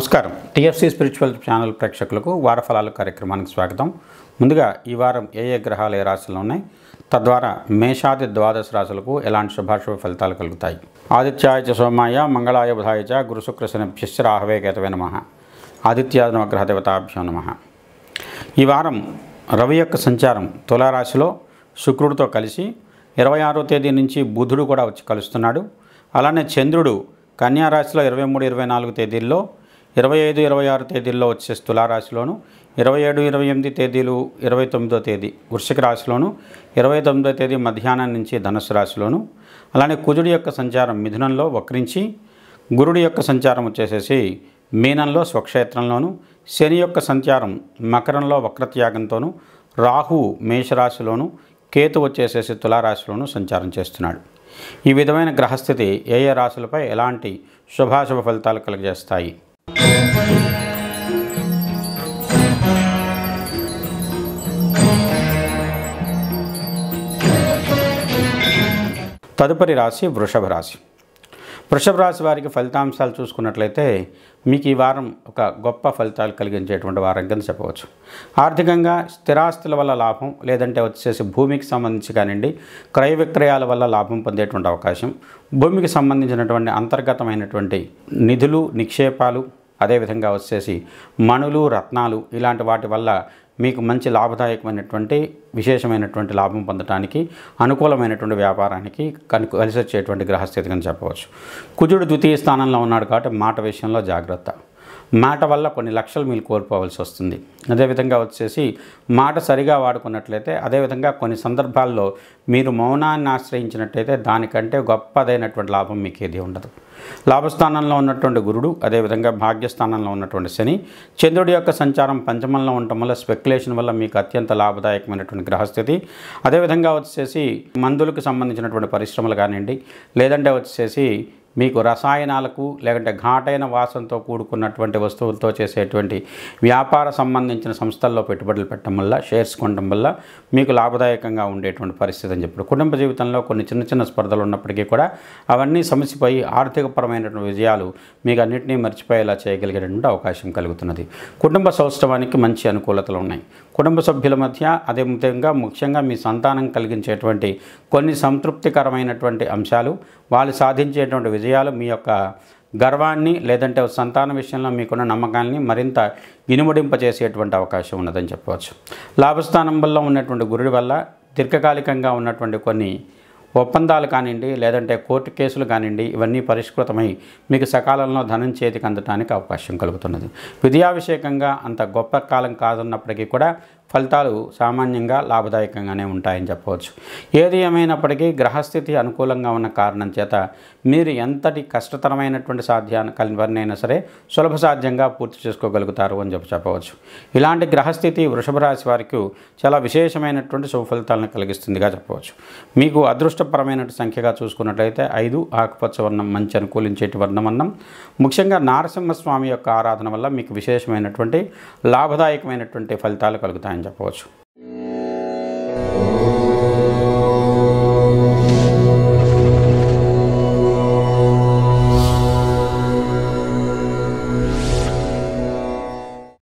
నమస్కారం TFC spiritual channel ప్రేక్షకులకు వారఫలాలు కార్యక్రమానికి స్వాగతం ముందుగా ఈ వారం ఏ ఏ గ్రహాలు ఏ రాశులు ఉన్నాయి తద్వారా మేషాది ద్వాదశ రాశులకు ఎలాంటి శుభాశుభ ఫలితాలు కలుగుతాయి ఆదిత్యాయచ సోమాయ మంగళాయ బుధాయచ చ గురుశుక్రశనిభ్యశ్చ రాహవే కేతవే నమ ఆదిత్యాది నవగ్రహ దేవతాభ్యో నమ ఈ వారం రవి యొక్క సంచారం తులారాశిలో శుక్రుడితో కలిసి ఇరవై ఆరో తేదీ నుంచి బుధుడు కూడా వచ్చి కలుస్తున్నాడు అలానే చంద్రుడు కన్యారాశిలో ఇరవై మూడు ఇరవై నాలుగు తేదీల్లో ఇరవై ఐదు ఇరవై ఆరు తేదీల్లో వచ్చే తులారాశిలోను ఇరవై ఏడు ఇరవై ఎనిమిది తేదీలు ఇరవై తొమ్మిదో తేదీ వృషిక రాశిలోను ఇరవై తొమ్మిదో తేదీ మధ్యాహ్నం నుంచి ధనుసు రాశిలోను అలానే కుజుడి యొక్క సంచారం మిథునంలో వక్రించి గురుడి యొక్క సంచారం వచ్చేసేసి మీనంలో స్వక్షేత్రంలోను శని యొక్క సంచారం మకరంలో వక్రత్యాగంతోనూ రాహు మేషరాశిలోను కేతు వచ్చేసేసి తులారాశిలోను సంచారం చేస్తున్నాడు ఈ విధమైన గ్రహస్థితి ఏ ఏ రాశులపై ఎలాంటి శుభాశుభ ఫలితాలు కలిగజేస్తాయి తదుపరి రాశి వృషభ రాశి వృషభ రాశి వారికి ఫలితాంశాలు చూసుకున్నట్లయితే మీకు ఈ వారం ఒక గొప్ప ఫలితాలు కలిగించేటువంటి వారం కింద చెప్పవచ్చు ఆర్థికంగా స్థిరాస్తుల వల్ల లాభం లేదంటే వచ్చేసి భూమికి సంబంధించి కానివ్వండి క్రయ విక్రయాల వల్ల లాభం పొందేటువంటి అవకాశం భూమికి సంబంధించినటువంటి అంతర్గతమైనటువంటి నిధులు నిక్షేపాలు అదేవిధంగా వచ్చేసి మణులు రత్నాలు ఇలాంటి వాటి వల్ల మీకు మంచి లాభదాయకమైనటువంటి విశేషమైనటువంటి లాభం పొందడానికి అనుకూలమైనటువంటి వ్యాపారానికి కలిసి వచ్చేటువంటి గ్రహస్థితిగా చెప్పవచ్చు కుజుడు ద్వితీయ స్థానంలో ఉన్నాడు కాబట్టి మాట విషయంలో జాగ్రత్త మాట వల్ల కొన్ని లక్షలు మీరు కోల్పోవలసి వస్తుంది అదేవిధంగా వచ్చేసి మాట సరిగా వాడుకున్నట్లయితే అదేవిధంగా కొన్ని సందర్భాల్లో మీరు మౌనాన్ని ఆశ్రయించినట్లయితే దానికంటే గొప్పదైనటువంటి లాభం మీకు ఏది ఉండదు లాభస్థానంలో ఉన్నటువంటి గురుడు అదేవిధంగా భాగ్యస్థానంలో ఉన్నటువంటి శని చంద్రుడి యొక్క సంచారం పంచమంలో ఉండటం వల్ల స్పెక్యులేషన్ వల్ల మీకు అత్యంత లాభదాయకమైనటువంటి గ్రహస్థితి అదేవిధంగా వచ్చేసి మందులకు సంబంధించినటువంటి పరిశ్రమలు కానివ్వండి లేదంటే వచ్చేసి మీకు రసాయనాలకు లేకుంటే ఘాటైన వాసనతో కూడుకున్నటువంటి వస్తువులతో చేసేటువంటి వ్యాపార సంబంధించిన సంస్థల్లో పెట్టుబడులు పెట్టడం వల్ల షేర్స్ కొనడం వల్ల మీకు లాభదాయకంగా ఉండేటువంటి పరిస్థితి అని చెప్పారు కుటుంబ జీవితంలో కొన్ని చిన్న చిన్న స్పర్ధలు ఉన్నప్పటికీ కూడా అవన్నీ సమస్యపోయి ఆర్థికపరమైనటువంటి విజయాలు మీకు అన్నింటినీ మర్చిపోయేలా చేయగలిగేటువంటి అవకాశం కలుగుతున్నది కుటుంబ సౌష్ఠవానికి మంచి అనుకూలతలు ఉన్నాయి కుటుంబ సభ్యుల మధ్య అదే విధంగా ముఖ్యంగా మీ సంతానం కలిగించేటువంటి కొన్ని సంతృప్తికరమైనటువంటి అంశాలు వాళ్ళు సాధించేటువంటి విజయాలు మీ యొక్క గర్వాన్ని లేదంటే సంతాన విషయంలో మీకున్న నమ్మకాన్ని మరింత ఇనుమడింపజేసేటువంటి అవకాశం ఉన్నదని చెప్పవచ్చు లాభస్థానం వల్ల ఉన్నటువంటి గురుడి వల్ల దీర్ఘకాలికంగా ఉన్నటువంటి కొన్ని ఒప్పందాలు కానివ్వండి లేదంటే కోర్టు కేసులు కానివ్వండి ఇవన్నీ పరిష్కృతమై మీకు సకాలంలో ధనం చేతికి అందటానికి అవకాశం కలుగుతున్నది విద్యాభిషేకంగా అంత గొప్ప కాలం కాదున్నప్పటికీ కూడా ఫలితాలు సామాన్యంగా లాభదాయకంగానే ఉంటాయని చెప్పవచ్చు ఏది ఏమైనప్పటికీ గ్రహస్థితి అనుకూలంగా ఉన్న కారణం చేత మీరు ఎంతటి కష్టతరమైనటువంటి సాధ్యాన్ని కలివరినైనా సరే సులభ సాధ్యంగా పూర్తి చేసుకోగలుగుతారు అని చెప్పి చెప్పవచ్చు ఇలాంటి గ్రహస్థితి వృషభ రాశి వారికి చాలా విశేషమైనటువంటి శుభ ఫలితాలను కలిగిస్తుందిగా చెప్పవచ్చు మీకు అదృష్ట అదృష్టపరమైన సంఖ్యగా చూసుకున్నట్లయితే ఐదు ఆకుపచ్చ వర్ణం మంచి అనుకూలించేటి వర్ణం అన్నం ముఖ్యంగా నారసింహస్వామి యొక్క ఆరాధన వల్ల మీకు విశేషమైనటువంటి లాభదాయకమైనటువంటి ఫలితాలు కలుగుతాయని చెప్పవచ్చు